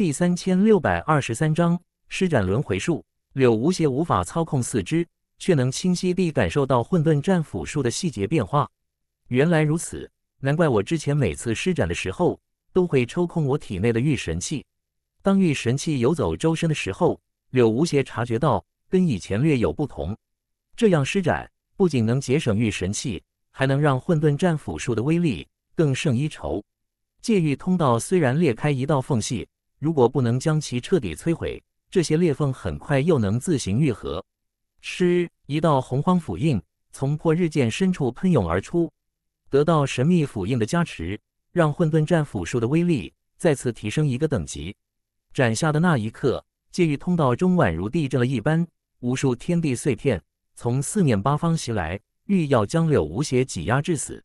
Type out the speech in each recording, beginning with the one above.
第三千六百二十三章施展轮回术，柳无邪无法操控四肢，却能清晰地感受到混沌战斧术的细节变化。原来如此，难怪我之前每次施展的时候都会抽空我体内的御神器。当御神器游走周身的时候，柳无邪察觉到跟以前略有不同。这样施展不仅能节省御神器，还能让混沌战斧术的威力更胜一筹。界域通道虽然裂开一道缝隙。如果不能将其彻底摧毁，这些裂缝很快又能自行愈合。吃一道洪荒斧印从破日剑深处喷涌而出，得到神秘斧印的加持，让混沌战斧术的威力再次提升一个等级。斩下的那一刻，界域通道中宛如地震了一般，无数天地碎片从四面八方袭来，欲要将柳无邪挤压致死。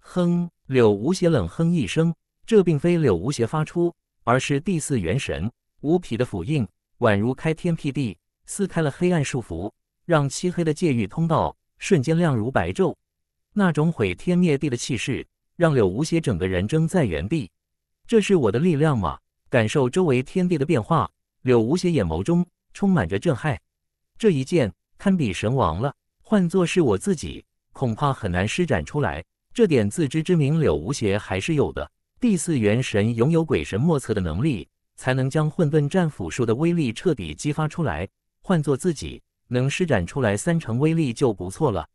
哼！柳无邪冷哼一声，这并非柳无邪发出。而是第四元神五匹的斧印，宛如开天辟地，撕开了黑暗束缚，让漆黑的界域通道瞬间亮如白昼。那种毁天灭地的气势，让柳无邪整个人怔在原地。这是我的力量吗？感受周围天地的变化，柳无邪眼眸中充满着震撼。这一剑堪比神王了，换作是我自己，恐怕很难施展出来。这点自知之明，柳无邪还是有的。第四元神拥有鬼神莫测的能力，才能将混沌战斧术的威力彻底激发出来。换做自己，能施展出来三成威力就不错了。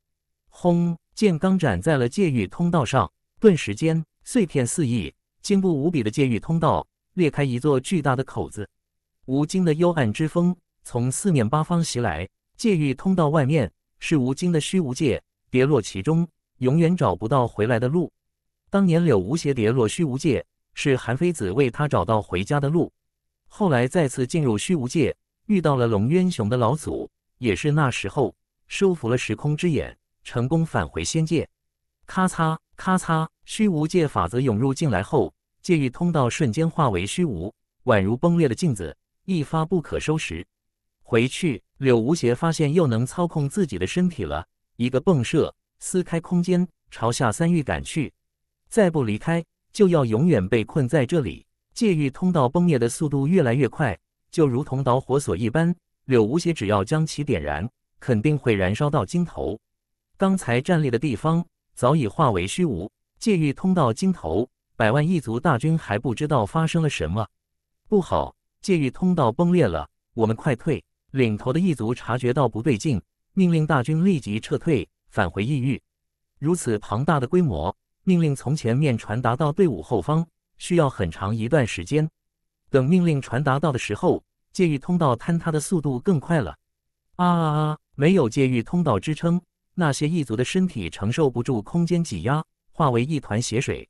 轰！剑刚斩在了界域通道上，顿时间碎片四溢，坚固无比的界域通道裂开一座巨大的口子。无尽的幽暗之风从四面八方袭来，界域通道外面是无尽的虚无界，跌落其中，永远找不到回来的路。当年柳无邪跌落虚无界，是韩非子为他找到回家的路。后来再次进入虚无界，遇到了龙渊雄的老祖，也是那时候收服了时空之眼，成功返回仙界。咔嚓咔嚓，虚无界法则涌入进来后，界域通道瞬间化为虚无，宛如崩裂的镜子，一发不可收拾。回去，柳无邪发现又能操控自己的身体了，一个迸射，撕开空间，朝下三域赶去。再不离开，就要永远被困在这里。界域通道崩灭的速度越来越快，就如同导火索一般。柳无邪只要将其点燃，肯定会燃烧到尽头。刚才站立的地方早已化为虚无。界域通道尽头，百万异族大军还不知道发生了什么。不好，界域通道崩裂了，我们快退！领头的异族察觉到不对劲，命令大军立即撤退，返回异域。如此庞大的规模。命令从前面传达到队伍后方需要很长一段时间。等命令传达到的时候，界域通道坍塌的速度更快了。啊！没有界域通道支撑，那些异族的身体承受不住空间挤压，化为一团血水。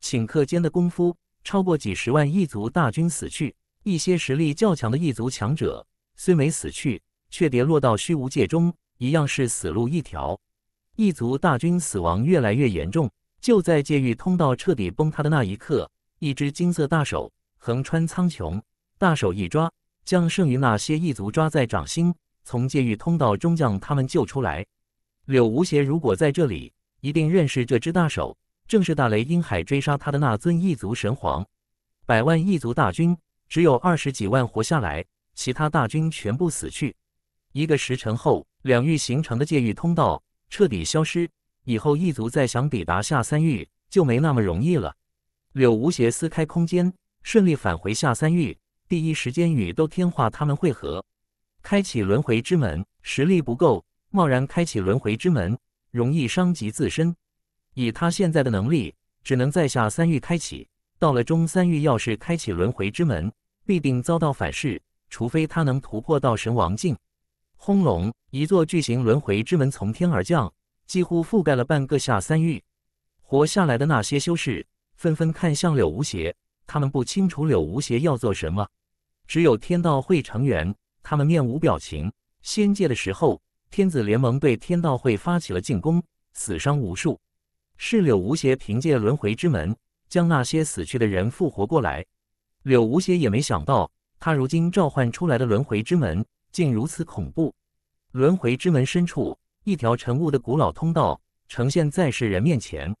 顷刻间的功夫，超过几十万异族大军死去。一些实力较强的异族强者虽没死去，却跌落到虚无界中，一样是死路一条。异族大军死亡越来越严重。就在界域通道彻底崩塌的那一刻，一只金色大手横穿苍穹，大手一抓，将剩余那些异族抓在掌心，从界域通道中将他们救出来。柳无邪如果在这里，一定认识这只大手，正是大雷音海追杀他的那尊异族神皇。百万异族大军只有二十几万活下来，其他大军全部死去。一个时辰后，两域形成的界域通道彻底消失。以后一族再想抵达下三域就没那么容易了。柳无邪撕开空间，顺利返回下三域，第一时间与都天化他们会合，开启轮回之门。实力不够，贸然开启轮回之门，容易伤及自身。以他现在的能力，只能在下三域开启。到了中三域，要是开启轮回之门，必定遭到反噬。除非他能突破到神王境。轰隆，一座巨型轮回之门从天而降。几乎覆盖了半个下三域，活下来的那些修士纷纷看向柳无邪，他们不清楚柳无邪要做什么。只有天道会成员，他们面无表情。仙界的时候，天子联盟对天道会发起了进攻，死伤无数。是柳无邪凭借轮回之门将那些死去的人复活过来。柳无邪也没想到，他如今召唤出来的轮回之门竟如此恐怖。轮回之门深处。一条晨雾的古老通道呈现在世人面前，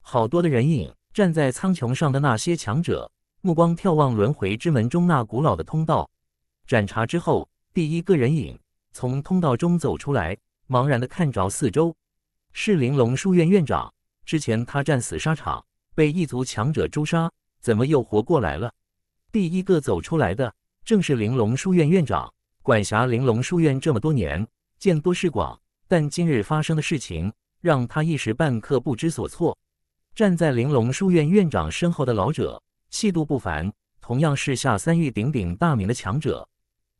好多的人影站在苍穹上的那些强者目光眺望轮回之门中那古老的通道。盏茶之后，第一个人影从通道中走出来，茫然的看着四周。是玲珑书院院长。之前他战死沙场，被异族强者诛杀，怎么又活过来了？第一个走出来的正是玲珑书院院长。管辖玲珑书院这么多年，见多识广。但今日发生的事情让他一时半刻不知所措。站在玲珑书院院长身后的老者气度不凡，同样是下三域鼎鼎大名的强者。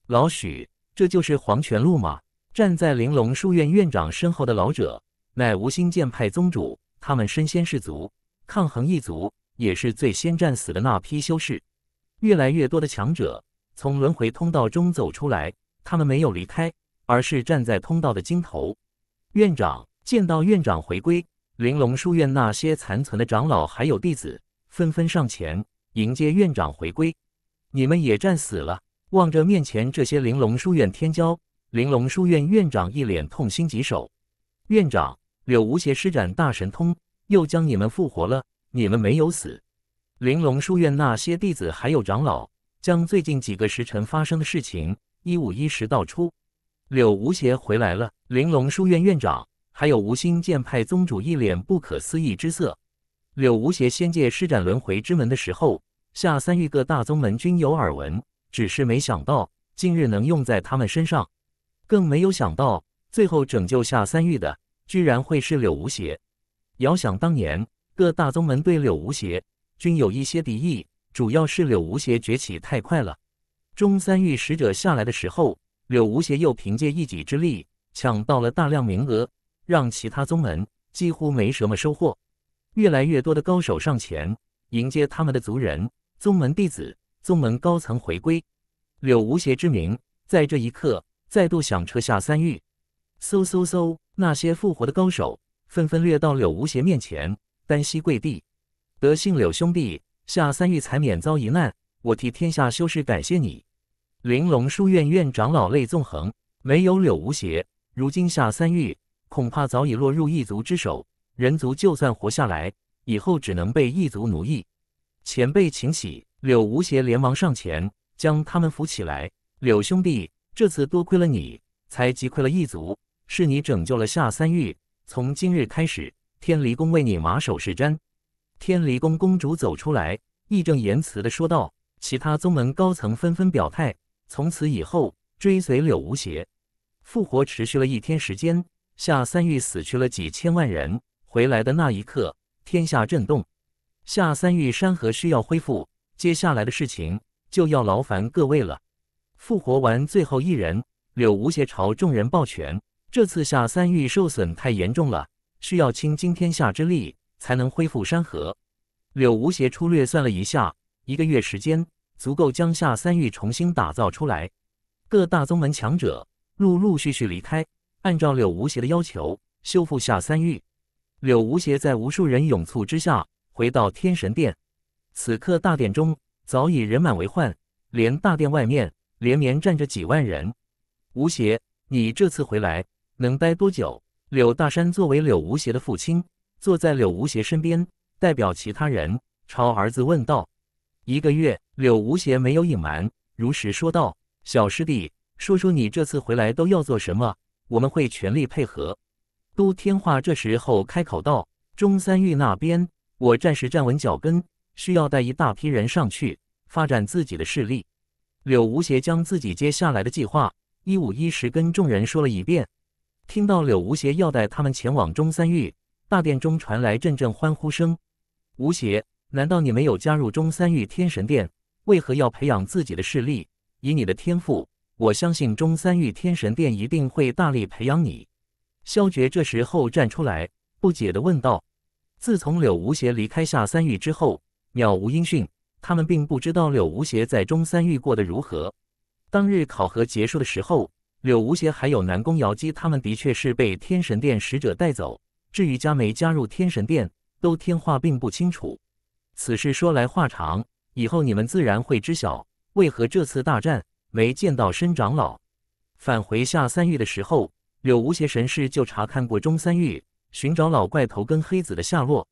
老许，这就是黄泉路吗？站在玲珑书院院长身后的老者，乃无心剑派宗主。他们身先士卒，抗衡一族，也是最先战死的那批修士。越来越多的强者从轮回通道中走出来，他们没有离开。而是站在通道的尽头，院长见到院长回归，玲珑书院那些残存的长老还有弟子纷纷上前迎接院长回归。你们也战死了，望着面前这些玲珑书院天骄，玲珑书院院长一脸痛心疾首。院长柳无邪施展大神通，又将你们复活了，你们没有死。玲珑书院那些弟子还有长老将最近几个时辰发生的事情一五一十道出。柳无邪回来了，玲珑书院院长，还有吴兴剑派宗主，一脸不可思议之色。柳无邪仙界施展轮回之门的时候，下三域各大宗门均有耳闻，只是没想到近日能用在他们身上，更没有想到最后拯救下三域的，居然会是柳无邪。遥想当年，各大宗门对柳无邪均有一些敌意，主要是柳无邪崛起太快了。中三域使者下来的时候。柳无邪又凭借一己之力抢到了大量名额，让其他宗门几乎没什么收获。越来越多的高手上前迎接他们的族人、宗门弟子、宗门高层回归。柳无邪之名在这一刻再度响彻下三域。嗖嗖嗖！那些复活的高手纷纷掠到柳无邪面前，单膝跪地：“德性柳兄弟，下三域才免遭一难，我替天下修士感谢你。”玲珑书院院长老泪纵横，没有柳无邪，如今夏三玉恐怕早已落入异族之手，人族就算活下来，以后只能被异族奴役。前辈请起，柳无邪连忙上前将他们扶起来。柳兄弟，这次多亏了你，才击溃了异族，是你拯救了夏三玉。从今日开始，天离宫为你马首是瞻。天离宫公主走出来，义正言辞的说道。其他宗门高层纷纷表态。从此以后，追随柳无邪。复活持续了一天时间，下三玉死去了几千万人。回来的那一刻，天下震动。下三玉山河需要恢复，接下来的事情就要劳烦各位了。复活完最后一人，柳无邪朝众人抱拳。这次下三玉受损太严重了，需要倾尽天下之力才能恢复山河。柳无邪粗略算了一下，一个月时间。足够将下三域重新打造出来。各大宗门强者陆陆续续离开，按照柳无邪的要求修复下三域。柳无邪在无数人涌簇之下回到天神殿，此刻大殿中早已人满为患，连大殿外面连绵站着几万人。吴邪，你这次回来能待多久？柳大山作为柳无邪的父亲，坐在柳无邪身边，代表其他人朝儿子问道：“一个月。”柳无邪没有隐瞒，如实说道：“小师弟，说说你这次回来都要做什么？我们会全力配合。”都天化这时候开口道：“中三域那边，我暂时站稳脚跟，需要带一大批人上去发展自己的势力。”柳无邪将自己接下来的计划一五一十跟众人说了一遍。听到柳无邪要带他们前往中三域，大殿中传来阵阵欢呼声。无邪，难道你没有加入中三域天神殿？为何要培养自己的势力？以你的天赋，我相信中三域天神殿一定会大力培养你。萧绝这时候站出来，不解地问道：“自从柳无邪离开下三域之后，渺无音讯。他们并不知道柳无邪在中三域过得如何。当日考核结束的时候，柳无邪还有南宫瑶姬，他们的确是被天神殿使者带走。至于佳梅加入天神殿，都天化并不清楚。此事说来话长。”以后你们自然会知晓为何这次大战没见到申长老。返回下三域的时候，柳无邪神士就查看过中三域，寻找老怪头跟黑子的下落。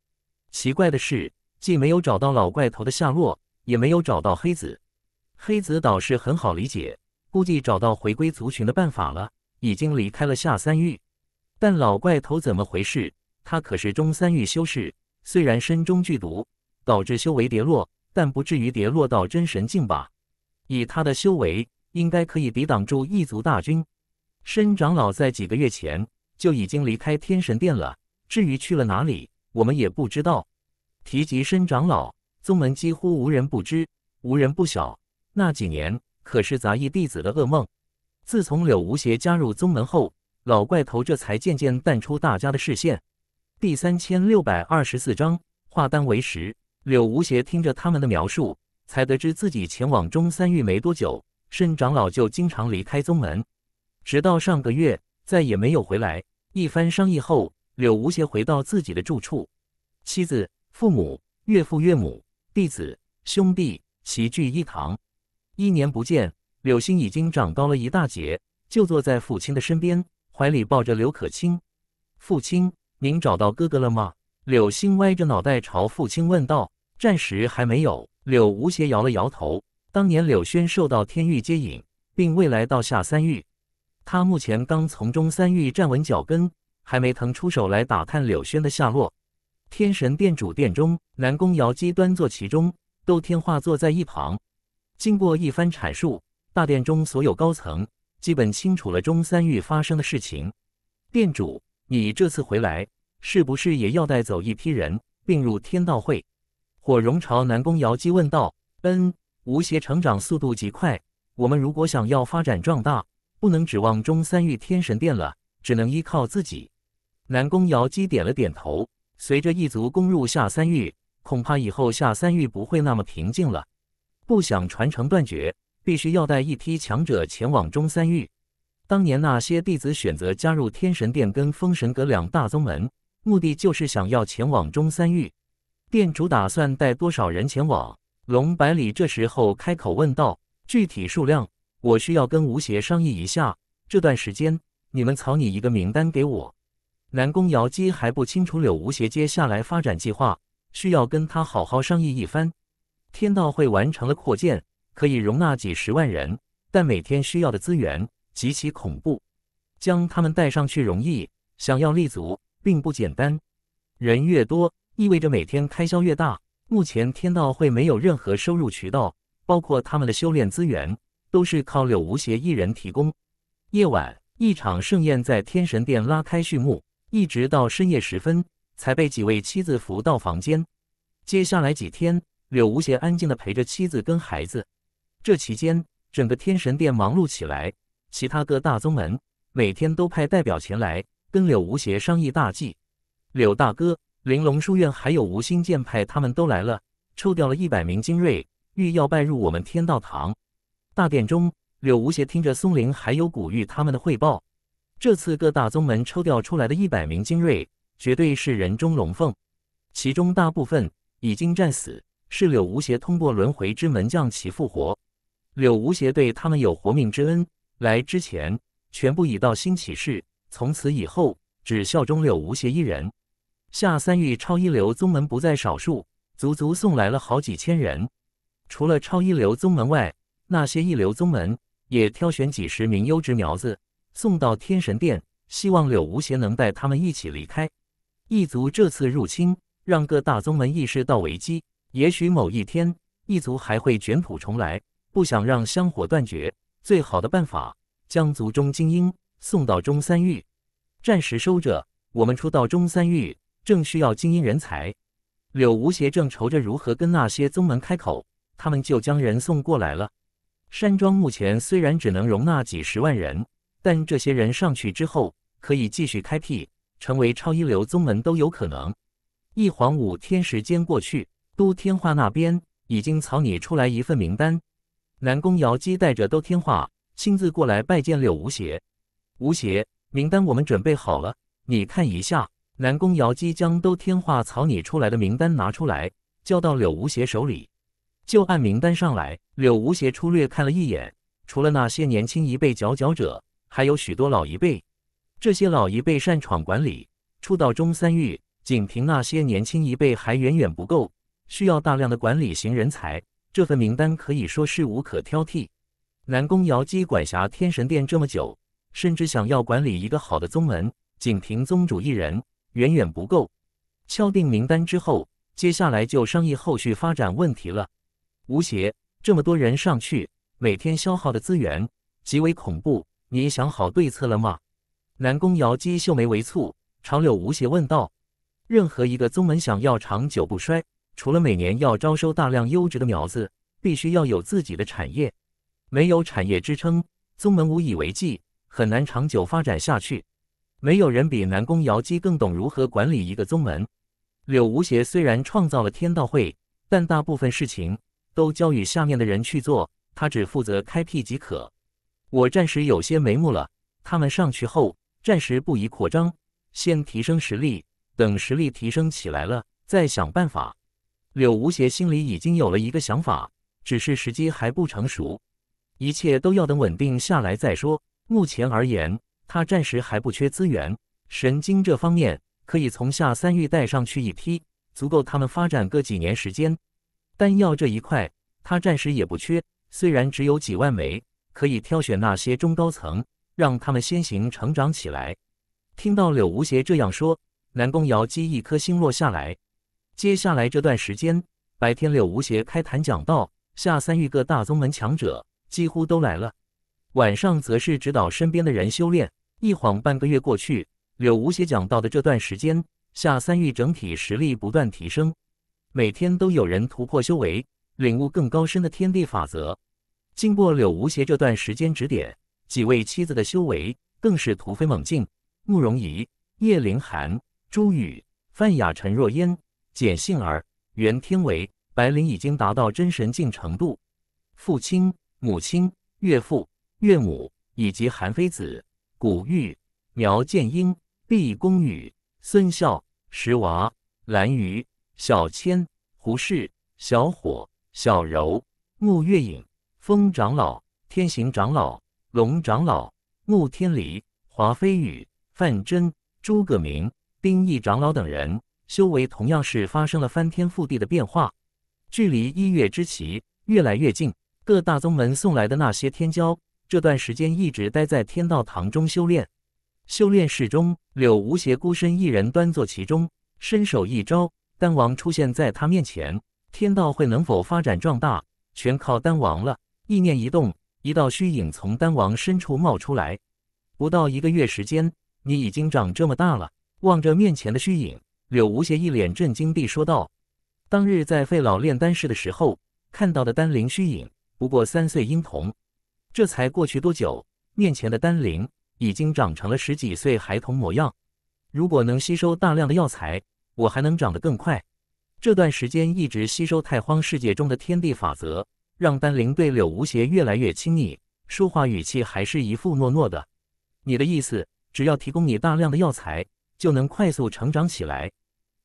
奇怪的是，既没有找到老怪头的下落，也没有找到黑子。黑子倒是很好理解，估计找到回归族群的办法了，已经离开了下三域。但老怪头怎么回事？他可是中三域修士，虽然身中剧毒，导致修为跌落。但不至于跌落到真神境吧？以他的修为，应该可以抵挡住异族大军。申长老在几个月前就已经离开天神殿了，至于去了哪里，我们也不知道。提及申长老，宗门几乎无人不知，无人不晓。那几年可是杂役弟子的噩梦。自从柳无邪加入宗门后，老怪头这才渐渐淡出大家的视线。第三千六百二十四章：化丹为石。柳无邪听着他们的描述，才得知自己前往中三域没多久，沈长老就经常离开宗门，直到上个月再也没有回来。一番商议后，柳无邪回到自己的住处，妻子、父母、岳父岳母、弟子、兄弟齐聚一堂。一年不见，柳星已经长高了一大截，就坐在父亲的身边，怀里抱着柳可卿。父亲，您找到哥哥了吗？柳星歪着脑袋朝父亲问道。暂时还没有。柳无邪摇了摇头。当年柳轩受到天域接引，并未来到下三域。他目前刚从中三域站稳脚跟，还没腾出手来打探柳轩的下落。天神殿主殿中，南宫瑶姬端坐其中，窦天化坐在一旁。经过一番阐述，大殿中所有高层基本清楚了中三域发生的事情。殿主，你这次回来，是不是也要带走一批人并入天道会？火绒朝南宫瑶姬问道：“嗯，吴邪成长速度极快，我们如果想要发展壮大，不能指望中三域天神殿了，只能依靠自己。”南宫瑶姬点了点头。随着一族攻入下三域，恐怕以后下三域不会那么平静了。不想传承断绝，必须要带一批强者前往中三域。当年那些弟子选择加入天神殿跟封神阁两大宗门，目的就是想要前往中三域。店主打算带多少人前往？龙百里这时候开口问道：“具体数量，我需要跟吴邪商议一下。这段时间，你们草拟一个名单给我。”南宫瑶姬还不清楚柳无邪接下来发展计划，需要跟他好好商议一番。天道会完成了扩建，可以容纳几十万人，但每天需要的资源极其恐怖。将他们带上去容易，想要立足并不简单。人越多。意味着每天开销越大。目前天道会没有任何收入渠道，包括他们的修炼资源都是靠柳无邪一人提供。夜晚，一场盛宴在天神殿拉开序幕，一直到深夜时分才被几位妻子扶到房间。接下来几天，柳无邪安静地陪着妻子跟孩子。这期间，整个天神殿忙碌起来，其他各大宗门每天都派代表前来跟柳无邪商议大计。柳大哥。玲珑书院还有无心剑派，他们都来了，抽调了一百名精锐，欲要拜入我们天道堂。大殿中，柳无邪听着松林还有古玉他们的汇报，这次各大宗门抽调出来的一百名精锐，绝对是人中龙凤。其中大部分已经战死，是柳无邪通过轮回之门将其复活。柳无邪对他们有活命之恩，来之前全部已到新起示，从此以后只效忠柳无邪一人。下三域超一流宗门不在少数，足足送来了好几千人。除了超一流宗门外，那些一流宗门也挑选几十名优质苗子送到天神殿，希望柳无邪能带他们一起离开。异族这次入侵，让各大宗门意识到危机。也许某一天，异族还会卷土重来。不想让香火断绝，最好的办法将族中精英送到中三域，暂时收着。我们出到中三域。正需要精英人才，柳无邪正愁着如何跟那些宗门开口，他们就将人送过来了。山庄目前虽然只能容纳几十万人，但这些人上去之后，可以继续开辟，成为超一流宗门都有可能。一晃五天时间过去，都天化那边已经草拟出来一份名单。南宫瑶姬带着都天化亲自过来拜见柳无邪。吴邪，名单我们准备好了，你看一下。南宫瑶姬将都天化草拟出来的名单拿出来，交到柳无邪手里，就按名单上来。柳无邪粗略看了一眼，除了那些年轻一辈佼佼者，还有许多老一辈。这些老一辈擅闯管理，初到中三域，仅凭那些年轻一辈还远远不够，需要大量的管理型人才。这份名单可以说是无可挑剔。南宫瑶姬管辖天神殿这么久，甚至想要管理一个好的宗门，仅凭宗主一人。远远不够。敲定名单之后，接下来就商议后续发展问题了。吴邪，这么多人上去，每天消耗的资源极为恐怖。你想好对策了吗？南宫瑶姬秀眉微蹙，长柳吴邪问道：“任何一个宗门想要长久不衰，除了每年要招收大量优质的苗子，必须要有自己的产业。没有产业支撑，宗门无以为继，很难长久发展下去。”没有人比南宫瑶姬更懂如何管理一个宗门。柳无邪虽然创造了天道会，但大部分事情都交与下面的人去做，他只负责开辟即可。我暂时有些眉目了，他们上去后，暂时不宜扩张，先提升实力，等实力提升起来了，再想办法。柳无邪心里已经有了一个想法，只是时机还不成熟，一切都要等稳定下来再说。目前而言。他暂时还不缺资源，神经这方面可以从下三域带上去一批，足够他们发展个几年时间。丹药这一块，他暂时也不缺，虽然只有几万枚，可以挑选那些中高层，让他们先行成长起来。听到柳无邪这样说，南宫瑶姬一颗心落下来。接下来这段时间，白天柳无邪开坛讲道，下三域各大宗门强者几乎都来了。晚上则是指导身边的人修炼。一晃半个月过去，柳无邪讲到的这段时间，夏三玉整体实力不断提升，每天都有人突破修为，领悟更高深的天地法则。经过柳无邪这段时间指点，几位妻子的修为更是突飞猛进。慕容仪、叶凌寒、朱雨、范雅、陈若烟、简杏儿、袁天维、白灵已经达到真神境程度。父亲、母亲、岳父。岳母以及韩非子、古玉、苗建英、毕公宇、孙孝、石娃、蓝鱼、小千、胡适、小火、小柔、穆月影、风长老、天行长老、龙长老、穆天离、华飞宇、范真、诸葛明、丁义长老等人，修为同样是发生了翻天覆地的变化，距离一月之期越来越近，各大宗门送来的那些天骄。这段时间一直待在天道堂中修炼，修炼室中，柳无邪孤身一人端坐其中，伸手一招，丹王出现在他面前。天道会能否发展壮大，全靠丹王了。意念一动，一道虚影从丹王深处冒出来。不到一个月时间，你已经长这么大了。望着面前的虚影，柳无邪一脸震惊地说道：“当日在费老炼丹室的时候看到的丹灵虚影，不过三岁婴童。”这才过去多久？面前的丹灵已经长成了十几岁孩童模样。如果能吸收大量的药材，我还能长得更快。这段时间一直吸收太荒世界中的天地法则，让丹灵对柳无邪越来越亲昵。说话语气还是一副糯糯的。你的意思，只要提供你大量的药材，就能快速成长起来？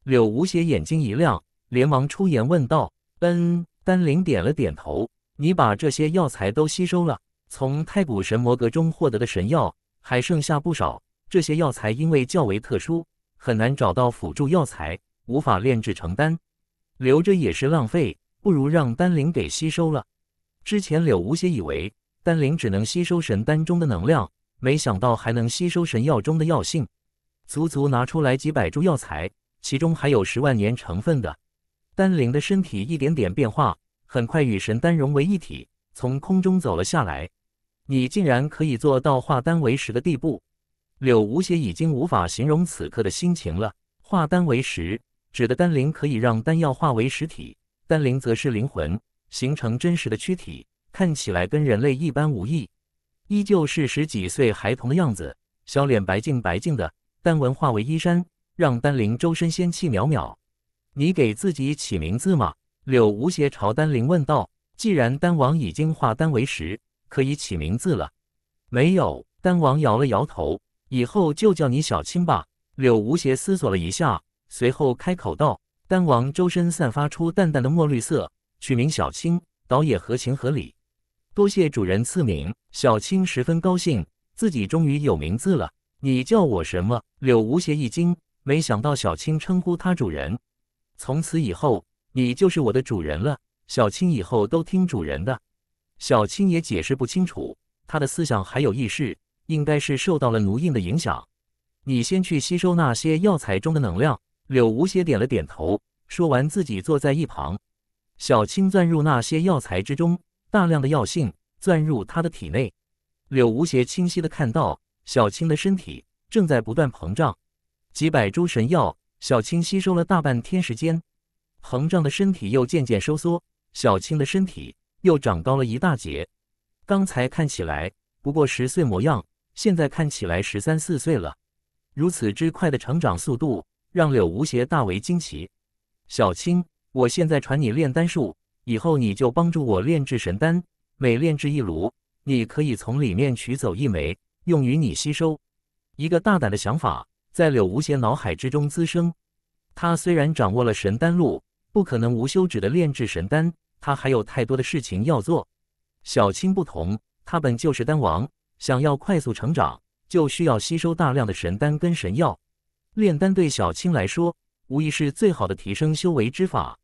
柳无邪眼睛一亮，连忙出言问道。嗯，丹灵点了点头。你把这些药材都吸收了。从太古神魔阁中获得的神药还剩下不少，这些药材因为较为特殊，很难找到辅助药材，无法炼制成丹，留着也是浪费，不如让丹灵给吸收了。之前柳无邪以为丹灵只能吸收神丹中的能量，没想到还能吸收神药中的药性，足足拿出来几百株药材，其中还有十万年成分的。丹灵的身体一点点变化，很快与神丹融为一体，从空中走了下来。你竟然可以做到化丹为石的地步，柳无邪已经无法形容此刻的心情了。化丹为石，指的丹灵可以让丹药化为实体，丹灵则是灵魂，形成真实的躯体，看起来跟人类一般无异，依旧是十几岁孩童的样子，小脸白净白净的，丹纹化为衣衫，让丹灵周身仙气渺渺。你给自己起名字吗？柳无邪朝丹灵问道。既然丹王已经化丹为石。可以起名字了，没有？丹王摇了摇头，以后就叫你小青吧。柳无邪思索了一下，随后开口道：“丹王周身散发出淡淡的墨绿色，取名小青，倒也合情合理。多谢主人赐名，小青十分高兴，自己终于有名字了。你叫我什么？”柳无邪一惊，没想到小青称呼他主人。从此以后，你就是我的主人了，小青以后都听主人的。小青也解释不清楚，他的思想还有意识，应该是受到了奴印的影响。你先去吸收那些药材中的能量。柳无邪点了点头，说完自己坐在一旁。小青钻入那些药材之中，大量的药性钻入他的体内。柳无邪清晰的看到小青的身体正在不断膨胀。几百株神药，小青吸收了大半天时间，膨胀的身体又渐渐收缩。小青的身体。又长高了一大截，刚才看起来不过十岁模样，现在看起来十三四岁了。如此之快的成长速度，让柳无邪大为惊奇。小青，我现在传你炼丹术，以后你就帮助我炼制神丹，每炼制一炉，你可以从里面取走一枚，用于你吸收。一个大胆的想法在柳无邪脑海之中滋生。他虽然掌握了神丹路，不可能无休止的炼制神丹。他还有太多的事情要做。小青不同，他本就是丹王，想要快速成长，就需要吸收大量的神丹跟神药。炼丹对小青来说，无疑是最好的提升修为之法。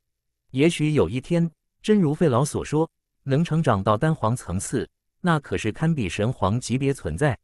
也许有一天，真如费老所说，能成长到丹皇层次，那可是堪比神皇级别存在。